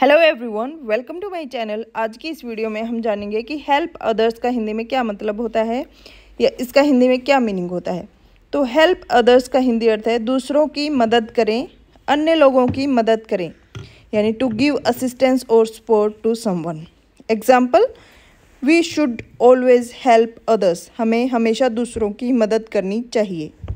hello everyone welcome to my channel आज की इस वीडियो में हम जानेंगे कि हेल्प अदर्स का हिंदी में क्या मतलब होता है या इसका हिंदी में क्या मीनिंग होता है तो हेल्प अदर्स का हिंदी अर्थ है दूसरों की मदद करें अन्य लोगों की मदद करें यानी टू गिव असिस्टेंस और support to someone example we should always help others हमें हमेशा दूसरों की मदद करनी चाहिए